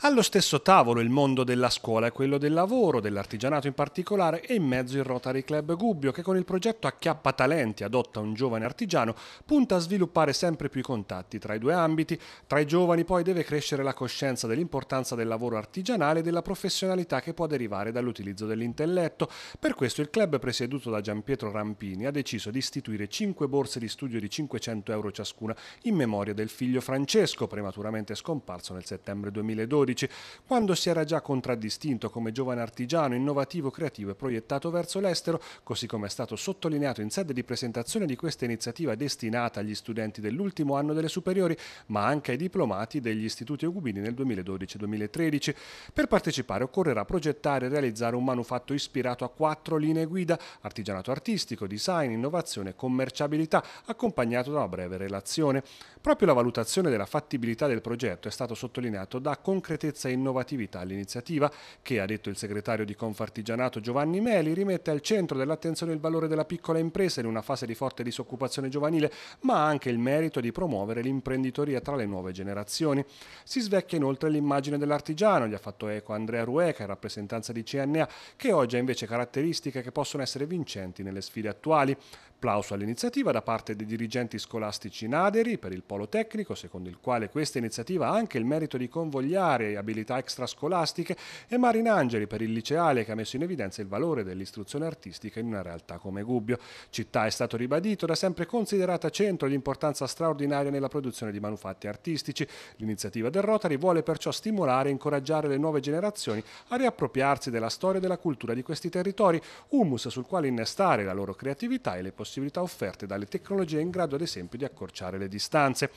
Allo stesso tavolo il mondo della scuola e quello del lavoro, dell'artigianato in particolare, e in mezzo il Rotary Club Gubbio che con il progetto Acchiappa Talenti adotta un giovane artigiano, punta a sviluppare sempre più i contatti tra i due ambiti, tra i giovani poi deve crescere la coscienza dell'importanza del lavoro artigianale e della professionalità che può derivare dall'utilizzo dell'intelletto. Per questo il club presieduto da Giampietro Rampini ha deciso di istituire 5 borse di studio di 500 euro ciascuna in memoria del figlio Francesco, prematuramente scomparso nel settembre 2012 storici, quando si era già contraddistinto come giovane artigiano, innovativo, creativo e proiettato verso l'estero, così come è stato sottolineato in sede di presentazione di questa iniziativa destinata agli studenti dell'ultimo anno delle superiori, ma anche ai diplomati degli istituti Ugubini nel 2012-2013. Per partecipare occorrerà progettare e realizzare un manufatto ispirato a quattro linee guida, artigianato artistico, design, innovazione e commerciabilità, accompagnato da una breve relazione. Proprio la valutazione della fattibilità del progetto è stato sottolineato da concretamente concretezza e innovatività all'iniziativa che, ha detto il segretario di Confartigianato Giovanni Meli, rimette al centro dell'attenzione il valore della piccola impresa in una fase di forte disoccupazione giovanile, ma anche il merito di promuovere l'imprenditoria tra le nuove generazioni. Si svecchia inoltre l'immagine dell'artigiano, gli ha fatto eco Andrea Rueca in rappresentanza di CNA, che oggi ha invece caratteristiche che possono essere vincenti nelle sfide attuali. Applauso all'iniziativa da parte dei dirigenti scolastici Naderi per il polo tecnico, secondo il quale questa iniziativa ha anche il merito di convogliare e abilità extrascolastiche e Marin Angeli per il liceale che ha messo in evidenza il valore dell'istruzione artistica in una realtà come Gubbio. Città è stato ribadito, da sempre considerata centro di importanza straordinaria nella produzione di manufatti artistici. L'iniziativa del Rotary vuole perciò stimolare e incoraggiare le nuove generazioni a riappropriarsi della storia e della cultura di questi territori, humus sul quale innestare la loro creatività e le possibilità offerte dalle tecnologie in grado ad esempio di accorciare le distanze.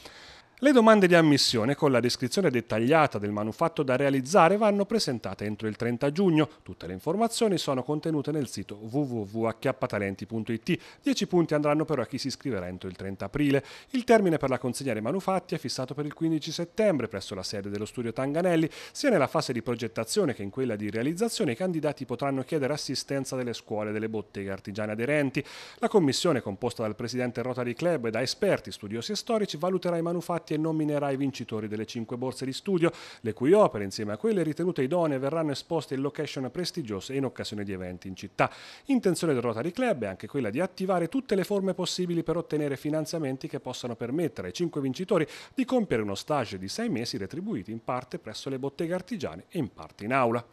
Le domande di ammissione con la descrizione dettagliata del manufatto da realizzare vanno presentate entro il 30 giugno. Tutte le informazioni sono contenute nel sito www.htalenti.it. 10 punti andranno però a chi si iscriverà entro il 30 aprile. Il termine per la consegna dei manufatti è fissato per il 15 settembre presso la sede dello studio Tanganelli. Sia nella fase di progettazione che in quella di realizzazione i candidati potranno chiedere assistenza delle scuole e delle botteghe artigiane aderenti. La commissione, composta dal presidente Rotary Club e da esperti, studiosi e storici, valuterà i manufatti contratti e nominerà i vincitori delle cinque borse di studio, le cui opere, insieme a quelle ritenute idonee, verranno esposte in location prestigiose e in occasione di eventi in città. Intenzione del Rotary Club è anche quella di attivare tutte le forme possibili per ottenere finanziamenti che possano permettere ai cinque vincitori di compiere uno stage di sei mesi retribuiti in parte presso le botteghe artigiane e in parte in aula.